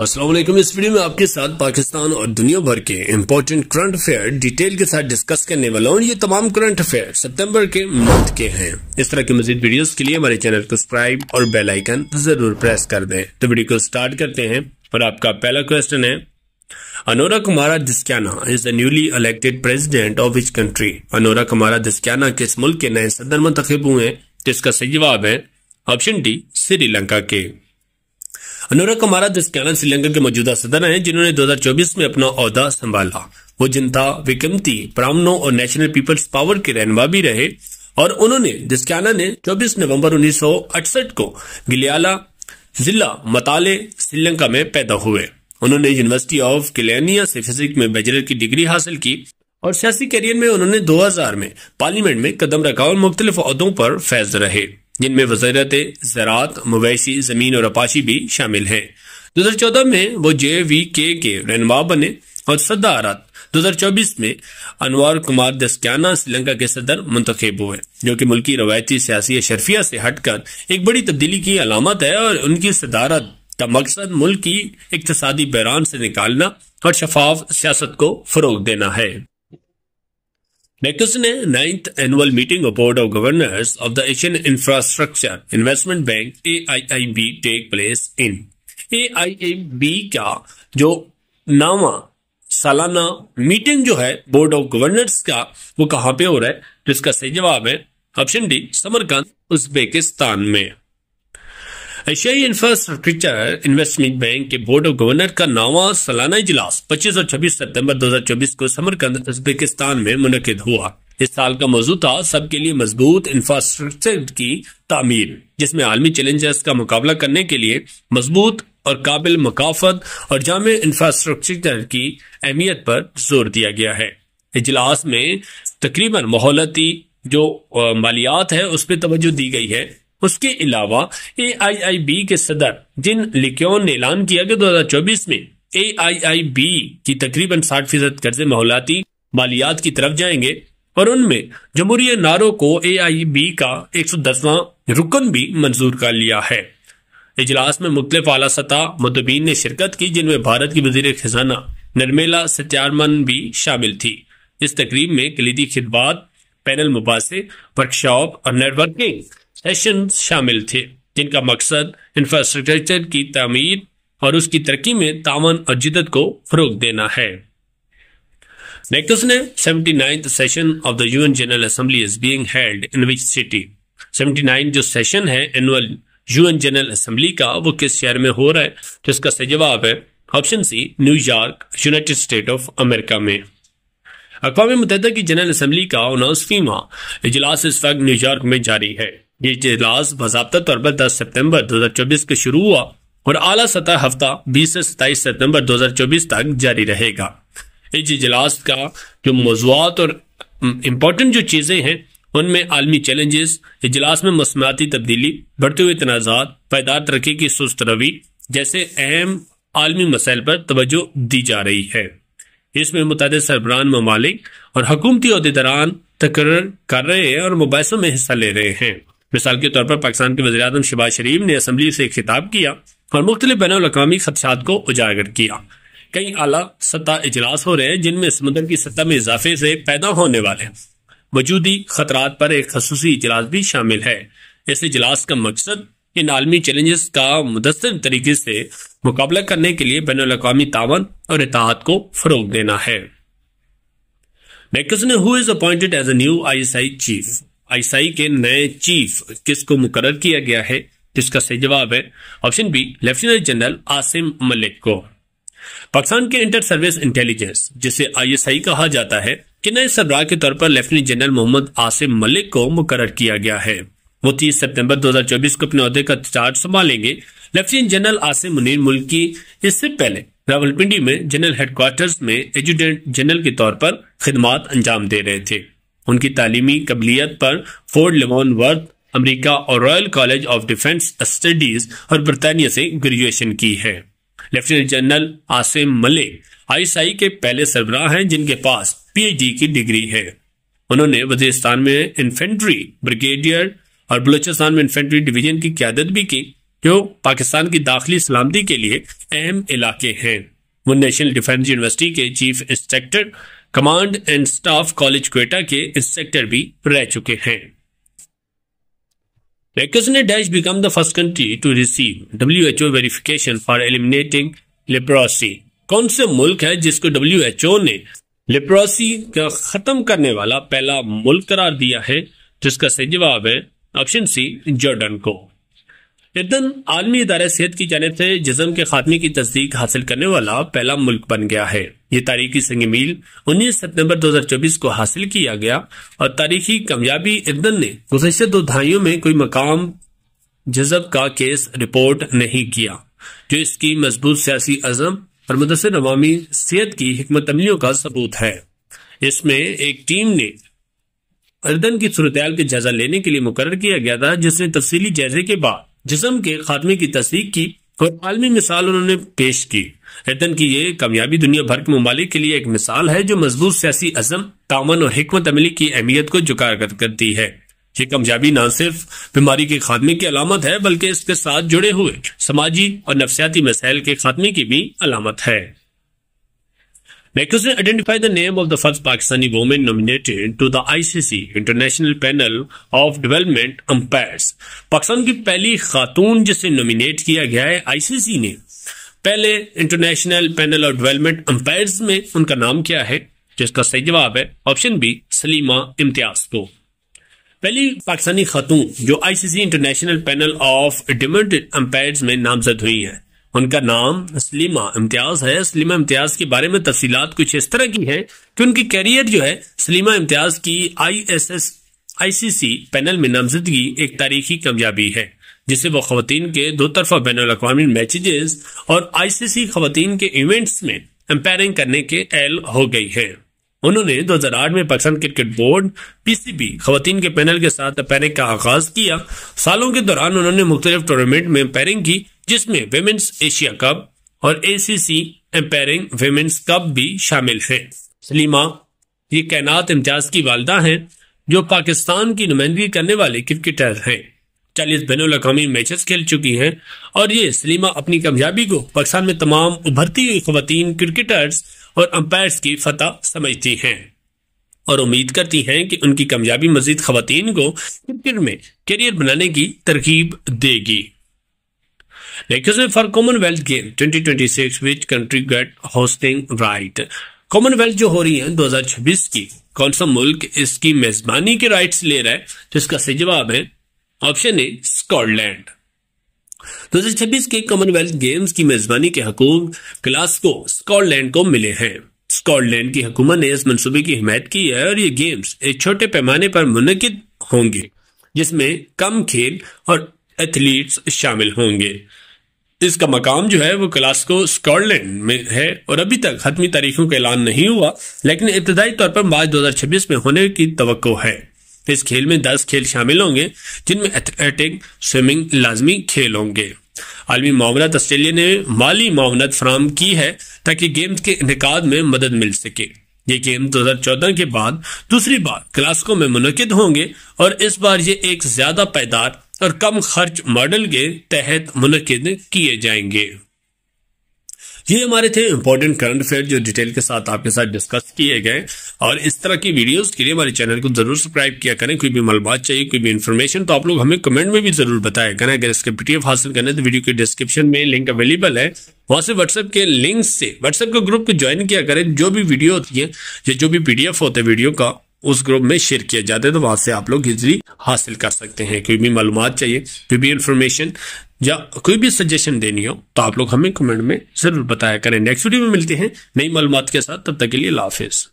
असलम इस वीडियो में आपके साथ पाकिस्तान और दुनिया भर के इम्पोर्टेंट करंट अफेयर डिटेल के साथ डिस्कस करने वाला हूँ ये तमाम करंट अफेयर सितंबर के मंथ के हैं इस तरह के मजीद वीडियोस के लिए हमारे चैनल को सब्सक्राइब और बेल आइकन जरूर प्रेस कर दें तो वीडियो को स्टार्ट करते हैं और आपका पहला क्वेश्चन है Anura Kumara Dissanayake is the newly elected president of which country Anura Kumara Dissanayake किस मुल्क के नए सदर मंतखब हुए हैं जिसका तो सही जवाब है ऑप्शन डी श्रीलंका के अनुराग कुमारा दस्काना श्रीलंका के मौजूदा सदन है जिन्होंने चौबीस में अपना अहदा संभाला वो जनता विकमती ब्राह्मणों और नेशनल पीपल्स पावर के रहनवा भी रहे और उन्होंने दस्काना ने 24 नवंबर 1968 को गिलियाला जिला मताले श्रीलंका में पैदा हुए उन्होंने यूनिवर्सिटी ऑफ गिलेनिया से फिजिक्स में बैचलर की डिग्री हासिल की और सियासी करियर में उन्होंने 2000 में पार्लियामेंट में कदम रखा और मुख्तलिफ अहदों पर फैज रहे जिनमें वजारत ज़रात मवैसी ज़मीन और अपाशी भी शामिल हैं दो हज़ार चौदह में वो जे वी के के रहनवा बने और सदारत दो हज़ार चौबीस में अनवर कुमार दस्कियाना श्रीलंका के सदर मंतखब हुए जो कि मुल्की रवायती सियासी शर्फिया से हटकर एक बड़ी तब्दीली की अलामत है और उनकी सदारत का मकसद मुल्क की इकतदी बहरान से निकालना और शफाफ सियासत को फ़रोग देना है नेक्स ने ninth annual meeting board of governors of the Asian Infrastructure investment Bank a take place in a का जो नवा सालाना मीटिंग जो है बोर्ड ऑफ गवर्नर्स का वो कहाँ पे हो रहा है जिसका तो सही जवाब है ऑप्शन डी समरकंद उजबेकिस्तान में एशियाई इंफ्रास्ट्रक्चर इन्वेस्टमेंट बैंक के बोर्ड ऑफ गवर्नर का नौवा सालाना इजलास 25 और 26 सितंबर 2024 को समरकंद उज्बेकिस्तान में मुनद हुआ इस साल का मौजूद था सबके लिए मजबूत इंफ्रास्ट्रक्चर की तमीर जिसमें आलमी चैलेंजेस का मुकाबला करने के लिए मजबूत और काबिल मकाफत और जाम इंफ्रास्ट्रक्चर की अहमियत पर जोर दिया गया है इजलास में तकरीबन माहौलती जो मालियात है उस पर तोज्जो दी गई है उसके अलावा ए आई आई बी के सदर जिन लिक्योन ने ऐलान किया कि 2024 में ए आई आई बी की तकरीबन 60 फीसद कर्जे माहौलती मालियात की तरफ जाएंगे और उनमें जमहूरी नारों को ए आई बी का एक सौ दसवा रुकन भी मंजूर कर लिया है इजलास में मुख्तफ अला सतह मुतबीन ने शिरकत की जिनमें भारत की वजीर खजाना निर्मेला सत्यारमन भी शामिल थी इस तकरीब में कलीदी खिदबात पैनल मुबासे वर्कशॉप और नेटवर्किंग सेशन शामिल थे जिनका मकसद इंफ्रास्ट्रक्चर की तमीर और उसकी तरक्की में तावन और जिदत को फरोग देना है नेक्टस ने seventy ninth session of the UN General Assembly is being held in which city 79 जो सेशन है एनुअल यूएन जनरल असेंबली का वो किस शहर में हो रहा है तो इसका सही जवाब है option C New York United State of America में अकवा मुतहदा की जनरल असम्बली का उनसवीवा इजलास इस वक्त न्यूयॉर्क में जारी है ये इजलास बाबा तौर पर दस सितम्बर दो हज़ार चौबीस को शुरू हुआ और अला सतह हफ्ता बीस से सताईस सितम्बर दो हज़ार चौबीस तक जारी रहेगा इस इजलास का जो मौजूद और इम्पोर्टेंट जो चीज़ें हैं उनमें आलमी चैलेंजेस इजलास में मौसमियाती तब्दीली बढ़ते हुए तनाजात पैदा तरक्की की सुस्त रवि जैसे अहम आलमी मसाइल पर तोज्जो दी जा रही है इसमें मुतद सरबरान ममालिक और हकूमती अहदेदारान तकर्र कर रहे हैं और मुबासों में हिस्सा ले रहे हैं मिसाल के तौर पर पाकिस्तान के वजी अजम शबाज शरीफ ने असम्बली से एक खिताब किया और मुख्तलि बैन अवी खदशात को उजागर किया कई अला सतह इजलास हो रहे हैं जिनमें समुद्र की सतह में इजाफे से पैदा होने वाले वजूदी खतरात पर एक खसूसी इजलास भी शामिल है इस इजलास का मकसद इन आलमी चैलेंजेस का मुदसर तरीके से मुकाबला करने के लिए बैन अवी तावन और इतिहाद को फरोग देना है next question who is appointed as a new के नए चीफ किसको मुकर किया गया है जिसका सही जवाब है option B lieutenant general Asim Malik को पाकिस्तान के इंटर सर्विस इंटेलिजेंस जिसे आईएसआई कहा जाता है कि नए सरबराह के तौर पर लेफ्टिनेंट जनरल मोहम्मद आसिम मलिक को मुकर किया गया है वो तीस सितंबर 2024 को अपने अहदे का चार्ज संभालेंगे लेफ्टिनेंट जनरल आसिम मुनीर मुल्क इससे पहले रावलपिंडी में जनरल हेडक्वार्टर्स में एजुडेंट जनरल के तौर पर खिदमात अंजाम दे रहे थे उनकी तालीमी कबलियत पर फोर्ड लेवन वर्थ अमरीका और Royal College of Defence Studies और बरतानिया से ग्रेजुएशन की है lieutenant general Asim Malik ISI के पहले सरबराह हैं जिनके पास पीएचडी की डिग्री है उन्होंने वजिस्तान में इन्फेंट्री ब्रिगेडियर और बलूचिस्तान में इन्फेंट्री डिवीजन की क्यादत भी की जो पाकिस्तान की दाखिली सलामती के लिए अहम इलाके हैं वो नेशनल डिफेंस यूनिवर्सिटी के chief inspector command and staff college Quetta के इंस्पेक्टर भी रह चुके हैं become the first country to receive W H O verification for eliminating leprosy कौन से मुल्क है जिसको डब्ल्यू एच ओ ने लिप्रोसी का खत्म करने वाला पहला मुल्क करार दिया है जिसका सही जवाब है ऑप्शन सी जॉर्डन को जॉर्डन आलमी इदार सेहत की जानब से जज्म के खात्मे की तस्दीक हासिल करने वाला पहला मुल्क बन गया है ये तारीखी संग मील उन्नीस सितम्बर दो हजार चौबीस को हासिल किया गया और तारीखी कामयाबी इर्दन ने गुजशत दो दहाइयों में कोई मकाम जजब का केस रिपोर्ट नहीं किया जो इसकी मजबूत सियासी अजम और मुदसर अवामी सेहत की हमत अमलियों का सबूत है इसमें एक टीम ने अर्दन की सूरत के जायजा लेने के लिए मुकर किया गया था जिसने तफसी जायजे के बाद जिसम के खात्मे की तस्दीक की और आलमी मिसाल उन्होंने पेश की अर्दन की ये कामयाबी दुनिया भर के ममालिक के लिए एक मिसाल है जो मजबूत सियासी अजम तामन और हमत अमली की अहमियत को जुकार करती है ये कामयाबी न सिर्फ बीमारी के खात्मे की अलामत है बल्कि इसके साथ जुड़े हुए समाजी और नफसियाती मसाइल के खात्मे की भी अलामत है Macpherson identified the name of the first Pakistani woman nominated to the ICC International Panel of Development Umpires. Pakistan की पहली खातून जिसे नॉमिनेट किया गया है आईसीसी ने पहले international panel of development umpires में उनका नाम क्या है जिसका सही जवाब है ऑप्शन बी सलीमा इम्तियाज को पहली पाकिस्तानी खातून जो ICC international panel of development umpires में नामजद हुई है उनका नाम सलीमा इम्तियाज है सलीमा इम्तियाज के बारे में तफसीत कुछ इस तरह की है कि उनकी कैरियर जो है सलीमा इम्तियाज की I S S I C C panel में नामजदगी एक तारीखी कामयाबी है जिसे वो खातन के दो तरफा बैन अवी मैचेज और आई सी सी खातन के इवेंट्स में एम्पायरिंग करने के एल हो गई है उन्होंने 2008 में पाकिस्तान क्रिकेट बोर्ड पीसीबी खातन के पैनल के साथ अंपायरिंग का आगाज किया सालों के दौरान उन्होंने मुख्तलिफ टूर्नामेंट में अंपायरिंग की जिसमें वेमेंस एशिया कप और एसीसी एम्पायरिंग वेमेंस कप भी शामिल है सलीमा ये कैनात इम्तियाज की वालदा हैं जो पाकिस्तान की नुमाइंदगी करने वाले क्रिकेटर हैं चालीस बैन अवी मैचेस खेल चुकी हैं और ये सलीमा अपनी कामयाबी को पाकिस्तान में तमाम उभरती हुई खुवान क्रिकेटर्स और अंपायर्स की फतह समझती हैं और उम्मीद करती हैं कि उनकी कामयाबी मजीद खुवान को क्रिकेट में करियर बनाने की तरकीब देगी Requisition for Commonwealth Game 2026 which country get hosting right Commonwealth जो हो रही है 2026 की कौन सा मुल्क इसकी मेजबानी के राइट्स ले रहा है तो इसका सही जवाब है ऑप्शन ए स्कॉटलैंड 2026 के कॉमनवेल्थ गेम्स की मेजबानी के हकूम ग्लास्को स्कॉटलैंड को मिले हैं स्कॉटलैंड की हुकूमत ने इस मनसूबे की हिमायत की है और ये गेम्स एक छोटे पैमाने पर मुनद होंगे जिसमें कम खेल और एथलीट्स शामिल होंगे इसका मकाम जो है वो क्लास्को स्कॉटलैंड में है और अभी तक हतमी तारीखों का ऐलान नहीं हुआ लेकिन इब्तदाई तौर पर मार्च छब्बीस में होने की तो है इस खेल में 10 खेल शामिल होंगे जिनमें एथलेटिक स्विमिंग लाजमी खेल होंगे आलमी मामनत ऑस्ट्रेलिया ने माली मामनत फ्राहम की है ताकि गेम्स के इनका में मदद मिल सके ये गेम 2014 के बाद दूसरी बार क्लास्को में मुनद होंगे और इस बार ये एक ज्यादा पैदार और कम खर्च मॉडल के तहत मुनद किए जाएंगे ये हमारे थे इंपॉर्टेंट करंट अफेयर जो डिटेल के साथ आपके साथ डिस्कस किए गए और इस तरह की वीडियोस के लिए हमारे चैनल को जरूर सब्सक्राइब किया करें कोई भी मालूमत चाहिए कोई भी इन्फॉर्मेशन तो आप लोग हमें कमेंट में भी जरूर बताया करें अगर इसका पीटीएफ हासिल करें तो वीडियो के डिस्क्रिप्शन में लिंक अवेलेबल है वहां से व्हाट्सएप के लिंक से व्हाट्सएप के ग्रुप को ज्वाइन किया करें जो भी वीडियो होती है या जो भी पीडीएफ होता है वीडियो का उस ग्रुप में शेयर किया जाता है तो वहां से आप लोग हिजरी हासिल कर सकते हैं कोई भी मालूम चाहिए कोई भी इन्फॉर्मेशन या कोई भी सजेशन देनी हो तो आप लोग हमें कमेंट में ज़रूर बताया करें नेक्स्ट वीडियो में मिलते हैं नई मालूम के साथ तब तक के लिए लाफिज़